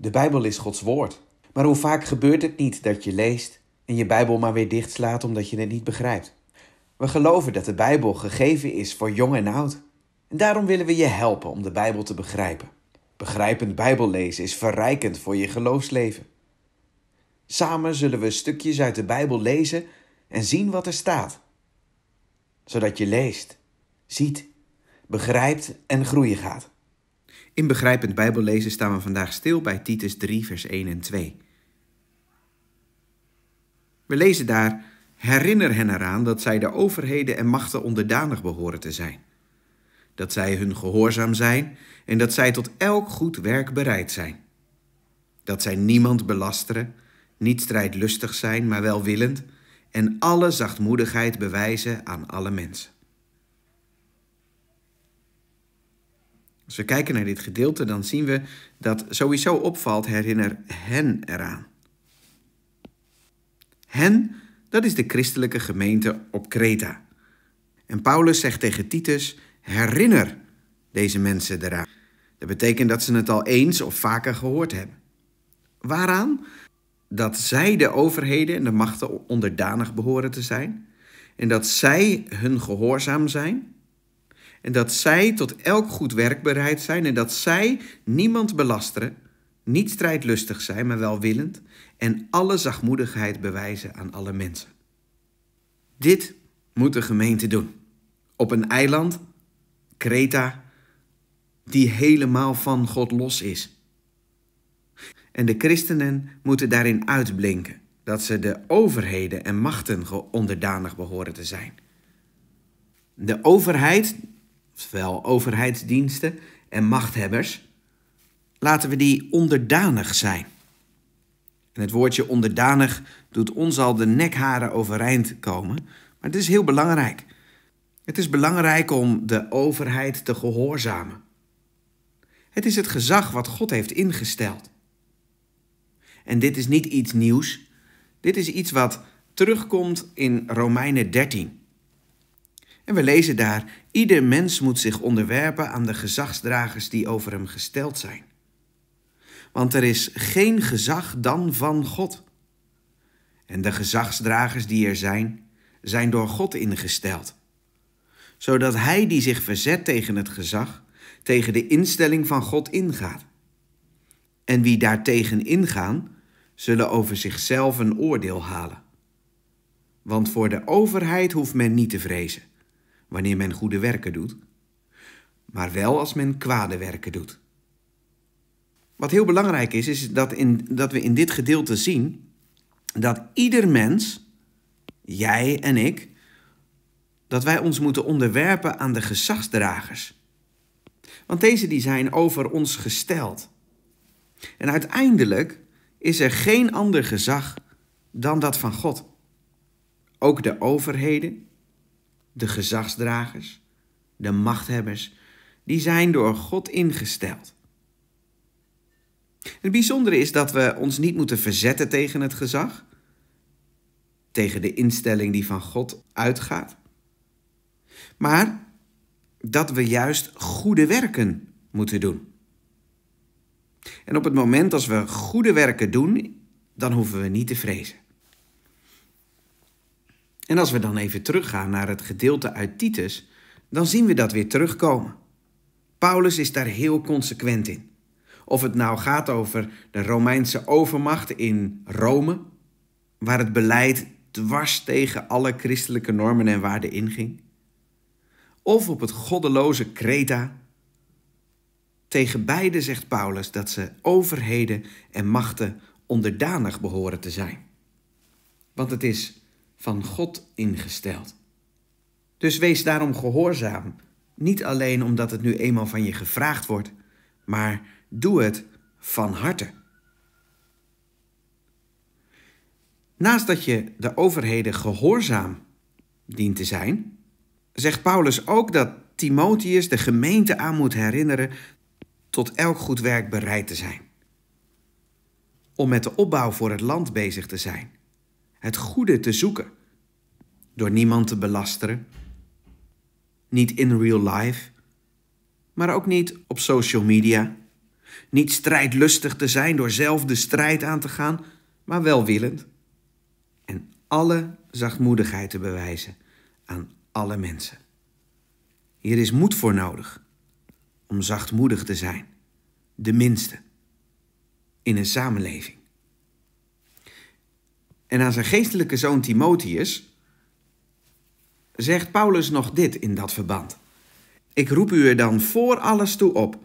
De Bijbel is Gods woord. Maar hoe vaak gebeurt het niet dat je leest en je Bijbel maar weer dichtslaat omdat je het niet begrijpt? We geloven dat de Bijbel gegeven is voor jong en oud. En daarom willen we je helpen om de Bijbel te begrijpen. Begrijpend Bijbellezen is verrijkend voor je geloofsleven. Samen zullen we stukjes uit de Bijbel lezen en zien wat er staat. Zodat je leest, ziet, begrijpt en groeien gaat. In begrijpend Bijbellezen staan we vandaag stil bij Titus 3, vers 1 en 2. We lezen daar: Herinner hen eraan dat zij de overheden en machten onderdanig behoren te zijn. Dat zij hun gehoorzaam zijn en dat zij tot elk goed werk bereid zijn. Dat zij niemand belasteren, niet strijdlustig zijn, maar welwillend en alle zachtmoedigheid bewijzen aan alle mensen. Als we kijken naar dit gedeelte, dan zien we dat sowieso opvalt: herinner hen eraan. Hen, dat is de christelijke gemeente op Kreta. En Paulus zegt tegen Titus: herinner deze mensen eraan. Dat betekent dat ze het al eens of vaker gehoord hebben. Waaraan? Dat zij de overheden en de machten onderdanig behoren te zijn. En dat zij hun gehoorzaam zijn en dat zij tot elk goed werk bereid zijn en dat zij niemand belasteren, niet strijdlustig zijn, maar welwillend en alle zachtmoedigheid bewijzen aan alle mensen. Dit moet de gemeente doen. Op een eiland, Kreta, die helemaal van God los is. En de christenen moeten daarin uitblinken dat ze de overheden en machten onderdanig behoren te zijn. De overheid, zowel overheidsdiensten en machthebbers, laten we die onderdanig zijn. En het woordje onderdanig doet ons al de nekharen overeind komen, maar het is heel belangrijk. Het is belangrijk om de overheid te gehoorzamen. Het is het gezag wat God heeft ingesteld. En dit is niet iets nieuws. Dit is iets wat terugkomt in Romeinen 13. En we lezen daar: ieder mens moet zich onderwerpen aan de gezagsdragers die over hem gesteld zijn. Want er is geen gezag dan van God. En de gezagsdragers die er zijn, zijn door God ingesteld. Zodat hij die zich verzet tegen het gezag, tegen de instelling van God ingaat. En wie daartegen ingaan, zullen over zichzelf een oordeel halen. Want voor de overheid hoeft men niet te vrezen wanneer men goede werken doet, maar wel als men kwade werken doet. Wat heel belangrijk is, is dat, in, dat we in dit gedeelte zien dat ieder mens, jij en ik, dat wij ons moeten onderwerpen aan de gezagsdragers. Want deze die zijn over ons gesteld. En uiteindelijk is er geen ander gezag dan dat van God. Ook de overheden, de gezagsdragers, de machthebbers, die zijn door God ingesteld. Het bijzondere is dat we ons niet moeten verzetten tegen het gezag, tegen de instelling die van God uitgaat, maar dat we juist goede werken moeten doen. En op het moment als we goede werken doen, dan hoeven we niet te vrezen. En als we dan even teruggaan naar het gedeelte uit Titus, dan zien we dat weer terugkomen. Paulus is daar heel consequent in. Of het nou gaat over de Romeinse overmacht in Rome, waar het beleid dwars tegen alle christelijke normen en waarden inging. Of op het goddeloze Kreta. Tegen beide zegt Paulus dat ze overheden en machten onderdanig behoren te zijn. Want het is van God ingesteld. Dus wees daarom gehoorzaam, niet alleen omdat het nu eenmaal van je gevraagd wordt, maar doe het van harte. Naast dat je de overheden gehoorzaam dient te zijn, zegt Paulus ook dat Timotheus de gemeente aan moet herinneren tot elk goed werk bereid te zijn. Om met de opbouw voor het land bezig te zijn het goede te zoeken, door niemand te belasteren. Niet in real life, maar ook niet op social media. Niet strijdlustig te zijn door zelf de strijd aan te gaan, maar welwillend. En alle zachtmoedigheid te bewijzen aan alle mensen. Hier is moed voor nodig om zachtmoedig te zijn, de minste, in een samenleving en aan zijn geestelijke zoon Timotheus, zegt Paulus nog dit in dat verband. Ik roep u er dan voor alles toe op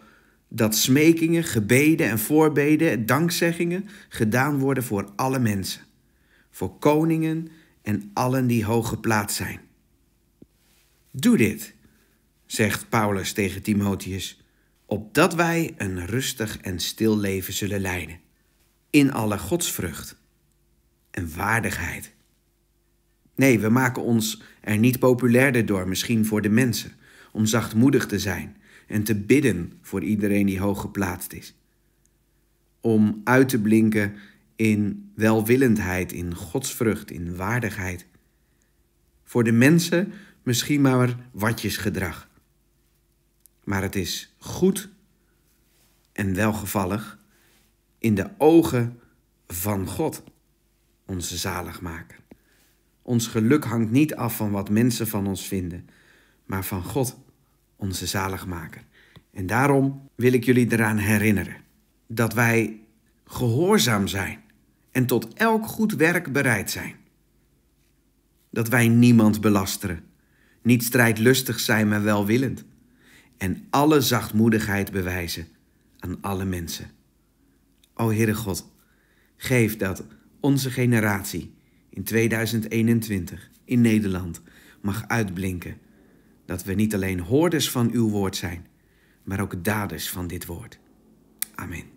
dat smekingen, gebeden en voorbeden dankzeggingen gedaan worden voor alle mensen, voor koningen en allen die hoog geplaatst zijn. Doe dit, zegt Paulus tegen Timotheus, opdat wij een rustig en stil leven zullen leiden, in alle godsvrucht en waardigheid. Nee, we maken ons er niet populairder door, misschien voor de mensen, om zachtmoedig te zijn en te bidden voor iedereen die hoog geplaatst is. Om uit te blinken in welwillendheid, in godsvrucht, in waardigheid. Voor de mensen misschien maar watjesgedrag. Maar het is goed en welgevallig in de ogen van God onze zaligmaker. Ons geluk hangt niet af van wat mensen van ons vinden, maar van God, onze zaligmaker. En daarom wil ik jullie eraan herinneren dat wij gehoorzaam zijn en tot elk goed werk bereid zijn. Dat wij niemand belasteren, niet strijdlustig zijn, maar welwillend. En alle zachtmoedigheid bewijzen aan alle mensen. O Heere God, geef dat onze generatie in 2021 in Nederland mag uitblinken. Dat we niet alleen hoorders van uw woord zijn, maar ook daders van dit woord. Amen.